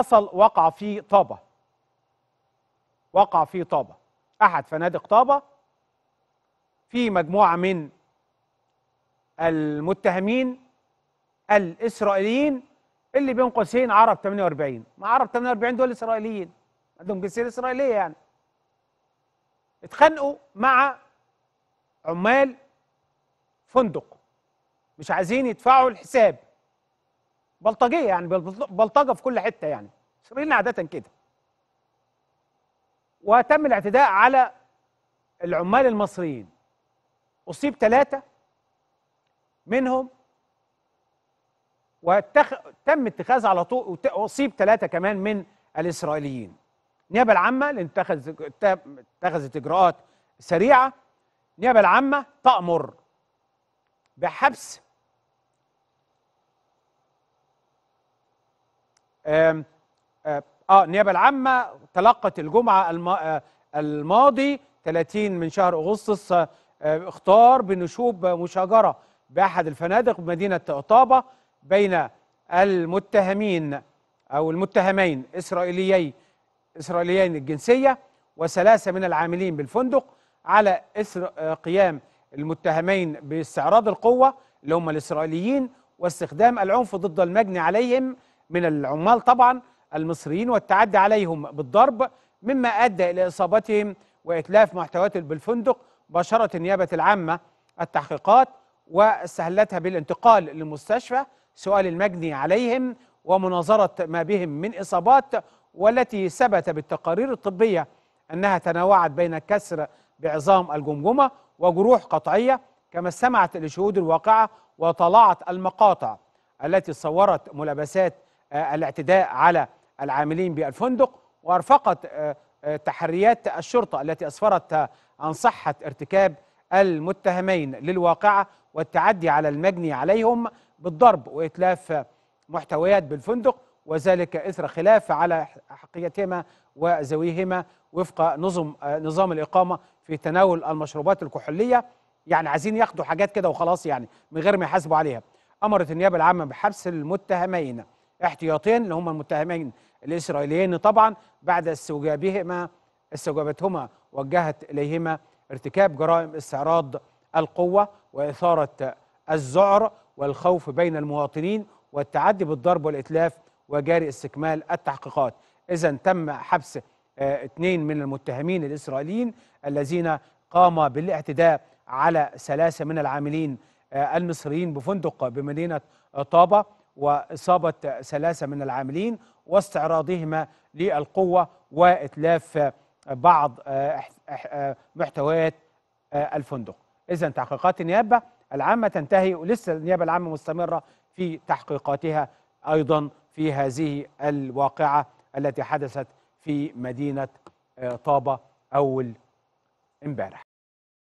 حصل وقع في طابة وقع في طابة أحد فنادق طابة في مجموعة من المتهمين الإسرائيليين اللي بين قوسين عرب 48 ما عرب 48 دول إسرائيليين عندهم جنسية إسرائيلية يعني اتخانقوا مع عمال فندق مش عايزين يدفعوا الحساب بلطجيه يعني بلطجه في كل حته يعني المصريين عاده كده وتم الاعتداء على العمال المصريين اصيب ثلاثه منهم وتم تم اتخاذ على طول اصيب ثلاثه كمان من الاسرائيليين النيابه العامه اللي اتخذ... اتخذت اجراءات سريعه النيابه العامه تامر بحبس آه النيابه العامه تلقت الجمعه الماضي 30 من شهر اغسطس اختار بنشوب مشاجره باحد الفنادق بمدينه طابه بين المتهمين او المتهمين اسرائيليي اسرائيليين الجنسيه وثلاثه من العاملين بالفندق على اثر قيام المتهمين باستعراض القوه اللي هم الاسرائيليين واستخدام العنف ضد المجني عليهم من العمال طبعا المصريين والتعدي عليهم بالضرب مما أدى إلى إصابتهم وإتلاف محتويات بالفندق باشرت النيابة العامة التحقيقات واستهلتها بالانتقال للمستشفى سؤال المجني عليهم ومناظرة ما بهم من إصابات والتي ثبت بالتقارير الطبية أنها تنوعت بين كسر بعظام الجمجمة وجروح قطعية كما استمعت لشهود الواقعة وطلعت المقاطع التي صورت ملابسات آه، الاعتداء على العاملين بالفندق وارفقت آه، آه، تحريات الشرطه التي اسفرت عن صحه ارتكاب المتهمين للواقعه والتعدي على المجني عليهم بالضرب واتلاف محتويات بالفندق وذلك اثر خلاف على حقيتهما وذويهما وفق نظم نظام الاقامه في تناول المشروبات الكحوليه يعني عايزين ياخدوا حاجات كده وخلاص يعني من غير ما يحاسبوا عليها امرت النيابه العامه بحبس المتهمين احتياطين اللي هم المتهمين الإسرائيليين طبعا بعد استوجابهما استوجبتهما وجهت إليهما ارتكاب جرائم استعراض القوة وإثارة الذعر والخوف بين المواطنين والتعدي بالضرب والإتلاف وجاري استكمال التحقيقات إذا تم حبس آه، اثنين من المتهمين الإسرائيليين الذين قام بالاعتداء على ثلاثة من العاملين آه، المصريين بفندق بمدينة طابة وإصابة ثلاثة من العاملين واستعراضهما للقوة وإتلاف بعض آه، آه، محتويات آه، الفندق إذا تحقيقات النيابة العامة تنتهي ولسه النيابة العامة مستمرة في تحقيقاتها أيضا في هذه الواقعة التي حدثت في مدينة طابة أول امبارح